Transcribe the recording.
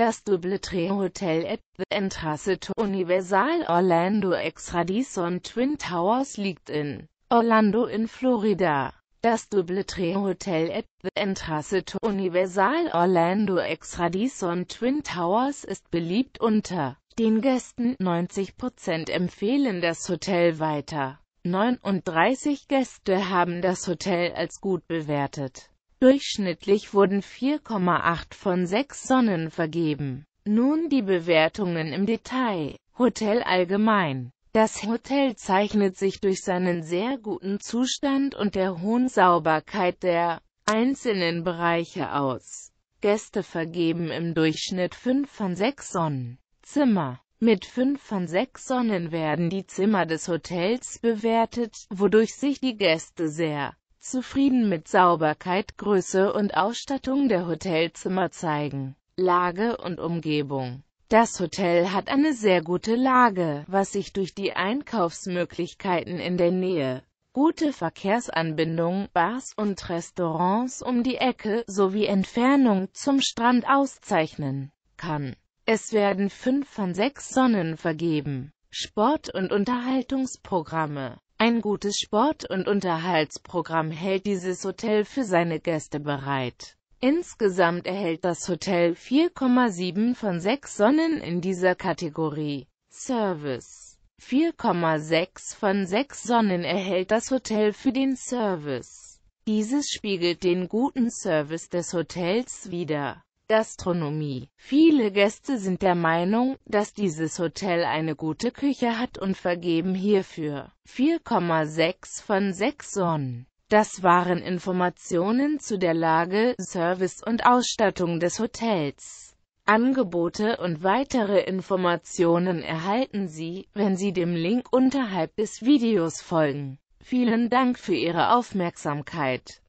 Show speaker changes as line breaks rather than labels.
Das Double Tree Hotel at the Entrasse to Universal Orlando ex Twin Towers liegt in Orlando in Florida. Das Double Tree Hotel at the Entrasse to Universal Orlando ex Twin Towers ist beliebt unter den Gästen. 90% empfehlen das Hotel weiter. 39 Gäste haben das Hotel als gut bewertet. Durchschnittlich wurden 4,8 von 6 Sonnen vergeben. Nun die Bewertungen im Detail. Hotel allgemein. Das Hotel zeichnet sich durch seinen sehr guten Zustand und der hohen Sauberkeit der einzelnen Bereiche aus. Gäste vergeben im Durchschnitt 5 von 6 Sonnen. Zimmer mit 5 von 6 Sonnen werden die Zimmer des Hotels bewertet, wodurch sich die Gäste sehr zufrieden mit Sauberkeit, Größe und Ausstattung der Hotelzimmer zeigen. Lage und Umgebung das Hotel hat eine sehr gute Lage, was sich durch die Einkaufsmöglichkeiten in der Nähe, gute Verkehrsanbindung, Bars und Restaurants um die Ecke sowie Entfernung zum Strand auszeichnen kann. Es werden fünf von sechs Sonnen vergeben. Sport- und Unterhaltungsprogramme ein gutes Sport- und Unterhaltsprogramm hält dieses Hotel für seine Gäste bereit. Insgesamt erhält das Hotel 4,7 von 6 Sonnen in dieser Kategorie. Service 4,6 von 6 Sonnen erhält das Hotel für den Service. Dieses spiegelt den guten Service des Hotels wider. Gastronomie. Viele Gäste sind der Meinung, dass dieses Hotel eine gute Küche hat und vergeben hierfür 4,6 von 6 Sonnen. Das waren Informationen zu der Lage, Service und Ausstattung des Hotels. Angebote und weitere Informationen erhalten Sie, wenn Sie dem Link unterhalb des Videos folgen. Vielen Dank für Ihre Aufmerksamkeit.